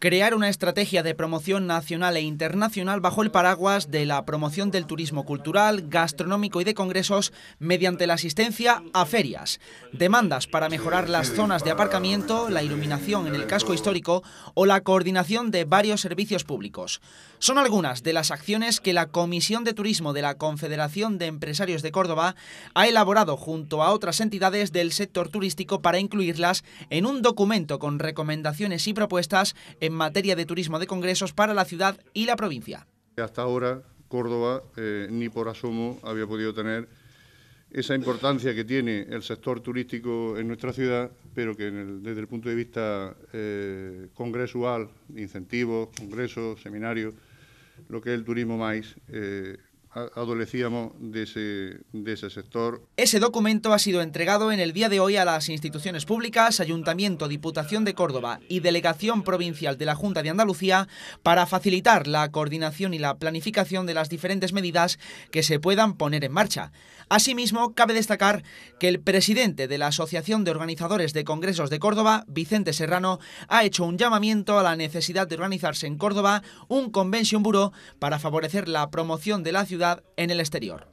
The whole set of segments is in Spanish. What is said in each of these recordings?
crear una estrategia de promoción nacional e internacional bajo el paraguas de la promoción del turismo cultural, gastronómico y de congresos mediante la asistencia a ferias, demandas para mejorar las zonas de aparcamiento, la iluminación en el casco histórico o la coordinación de varios servicios públicos. Son algunas de las acciones que la Comisión de Turismo de la Confederación de Empresarios de Córdoba ha elaborado junto a otras entidades del sector turístico para incluirlas en un documento con recomendaciones y propuestas en materia de turismo de congresos para la ciudad y la provincia. Hasta ahora Córdoba eh, ni por asomo había podido tener esa importancia que tiene el sector turístico en nuestra ciudad, pero que desde el punto de vista eh, congresual, incentivos, congresos, seminarios, lo que es el turismo más, eh, adolecíamos de ese, de ese sector. Ese documento ha sido entregado en el día de hoy a las instituciones públicas, Ayuntamiento, Diputación de Córdoba y Delegación Provincial de la Junta de Andalucía para facilitar la coordinación y la planificación de las diferentes medidas que se puedan poner en marcha. Asimismo, cabe destacar que el presidente de la Asociación de Organizadores de Congresos de Córdoba, Vicente Serrano, ha hecho un llamamiento a la necesidad de organizarse en Córdoba un Convention Bureau para favorecer la promoción de la ciudad en el exterior.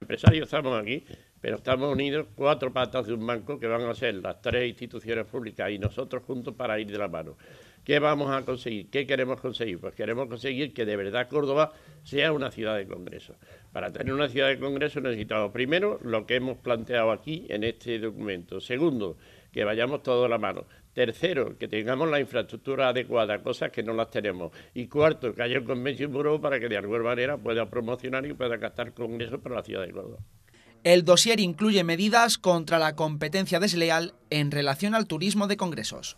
Empresarios estamos aquí, pero estamos unidos cuatro patas de un banco que van a ser las tres instituciones públicas y nosotros juntos para ir de la mano. ¿Qué vamos a conseguir? ¿Qué queremos conseguir? Pues queremos conseguir que de verdad Córdoba sea una ciudad de congreso. Para tener una ciudad de congreso necesitamos primero lo que hemos planteado aquí en este documento. Segundo, que vayamos todos de la mano. Tercero, que tengamos la infraestructura adecuada, cosas que no las tenemos. Y cuarto, que haya un convenio buró para que de alguna manera pueda promocionar y pueda gastar congresos para la ciudad de Córdoba. El dossier incluye medidas contra la competencia desleal en relación al turismo de congresos.